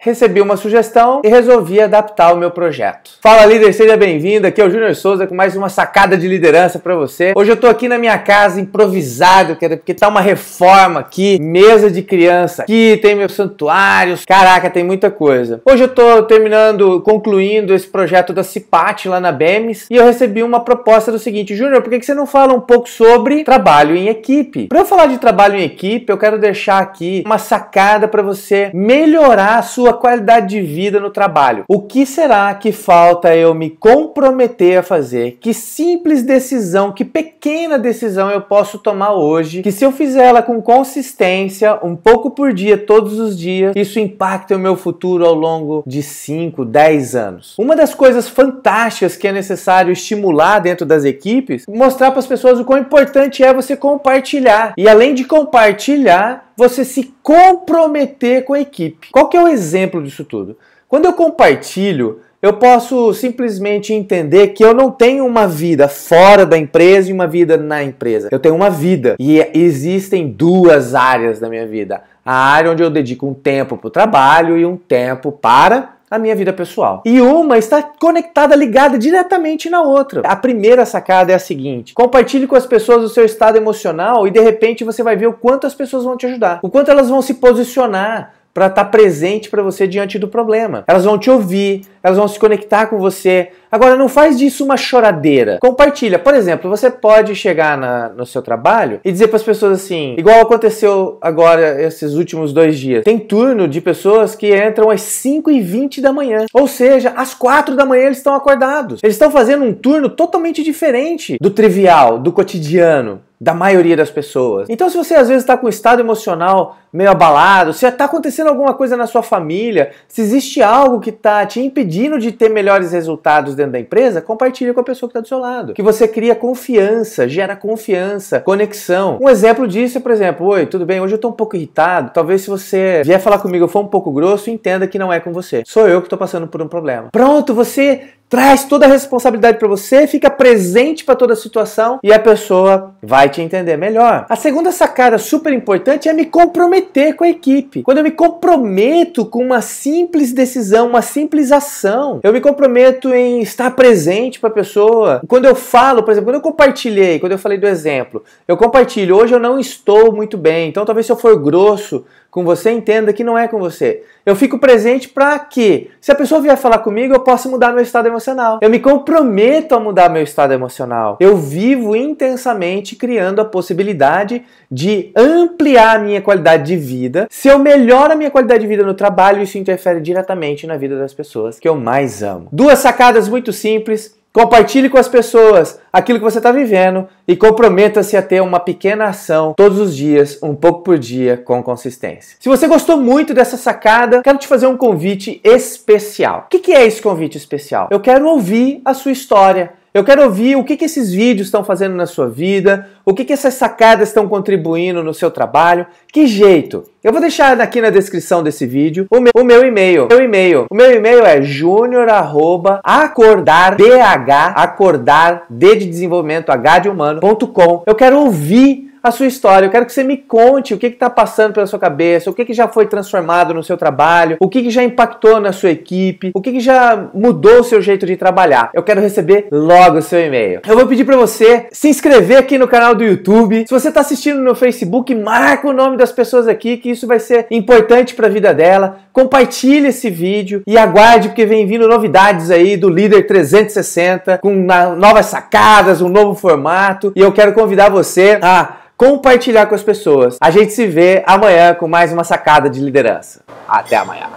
Recebi uma sugestão e resolvi adaptar o meu projeto. Fala líder, seja bem-vindo. Aqui é o Júnior Souza com mais uma sacada de liderança para você. Hoje eu tô aqui na minha casa improvisado, cara, porque tá uma reforma aqui, mesa de criança, aqui tem meus santuários. Caraca, tem muita coisa. Hoje eu tô terminando, concluindo esse projeto da Cipat lá na Bemis e eu recebi uma proposta do seguinte: Júnior, por que, você não fala um pouco sobre trabalho em equipe? Para eu falar de trabalho em equipe, eu quero deixar aqui uma sacada para você melhorar a sua sua qualidade de vida no trabalho. O que será que falta eu me comprometer a fazer? Que simples decisão, que pequena decisão eu posso tomar hoje? Que se eu fizer ela com consistência, um pouco por dia, todos os dias, isso impacta o meu futuro ao longo de 5, 10 anos. Uma das coisas fantásticas que é necessário estimular dentro das equipes, mostrar para as pessoas o quão importante é você compartilhar. E além de compartilhar, você se comprometer com a equipe. Qual que é o exemplo disso tudo? Quando eu compartilho, eu posso simplesmente entender que eu não tenho uma vida fora da empresa e uma vida na empresa. Eu tenho uma vida e existem duas áreas da minha vida: a área onde eu dedico um tempo para o trabalho e um tempo para a minha vida pessoal. E uma está conectada, ligada diretamente na outra. A primeira sacada é a seguinte: compartilhe com as pessoas o seu estado emocional e de repente você vai ver o quanto as pessoas vão te ajudar, o quanto elas vão se posicionar para estar tá presente para você diante do problema. Elas vão te ouvir, elas vão se conectar com você, Agora, não faz disso uma choradeira. Compartilha. Por exemplo, você pode chegar na, no seu trabalho e dizer para as pessoas assim, igual aconteceu agora esses últimos dois dias. Tem turno de pessoas que entram às 5 e 20 da manhã. Ou seja, às 4 da manhã eles estão acordados. Eles estão fazendo um turno totalmente diferente do trivial, do cotidiano da maioria das pessoas. Então, se você às vezes está com um estado emocional meio abalado, se está acontecendo alguma coisa na sua família, se existe algo que está te impedindo de ter melhores resultados dentro da empresa, compartilha com a pessoa que está do seu lado. Que você cria confiança, gera confiança, conexão. Um exemplo disso é, por exemplo, oi, tudo bem? Hoje eu estou um pouco irritado. Talvez se você vier falar comigo eu for um pouco grosso, entenda que não é com você. Sou eu que estou passando por um problema. Pronto, você traz toda a responsabilidade para você, fica presente para toda a situação e a pessoa vai te entender melhor. A segunda sacada super importante é me comprometer com a equipe. Quando eu me comprometo com uma simples decisão, uma simples ação, eu me comprometo em estar presente para a pessoa. Quando eu falo, por exemplo, quando eu compartilhei, quando eu falei do exemplo, eu compartilho, hoje eu não estou muito bem, então talvez se eu for grosso com você, entenda que não é com você. Eu fico presente para que, se a pessoa vier falar comigo, eu possa mudar meu estado emocional emocional. Eu me comprometo a mudar meu estado emocional. Eu vivo intensamente criando a possibilidade de ampliar a minha qualidade de vida. Se eu melhoro a minha qualidade de vida no trabalho, isso interfere diretamente na vida das pessoas que eu mais amo. Duas sacadas muito simples Compartilhe com as pessoas aquilo que você está vivendo e comprometa-se a ter uma pequena ação todos os dias, um pouco por dia, com consistência. Se você gostou muito dessa sacada, quero te fazer um convite especial. O que, é esse convite especial? Eu quero ouvir a sua história. Eu quero ouvir o que, que esses vídeos estão fazendo na sua vida, o que, que essas sacadas estão contribuindo no seu trabalho, que jeito. Eu vou deixar aqui na descrição desse vídeo o meu, e-mail. Meu e-mail. O meu e-mail é junior@acordardh acordar d de desenvolvimento h de humano.com. Eu quero ouvir a sua história. Eu quero que você me conte o que está passando pela sua cabeça, o que, que já foi transformado no seu trabalho, o que, que já impactou na sua equipe, o que, que já mudou o seu jeito de trabalhar. Eu quero receber logo o seu e-mail. Eu vou pedir para você se inscrever aqui no canal do YouTube. Se você está assistindo no Facebook, marca o nome das pessoas aqui, que isso vai ser importante para a vida dela. Compartilhe esse vídeo e aguarde, porque vem vindo novidades aí do Líder 360 com novas sacadas, um novo formato. E eu quero convidar você a compartilhar com as pessoas. A gente se vê amanhã com mais uma sacada de liderança. Até amanhã.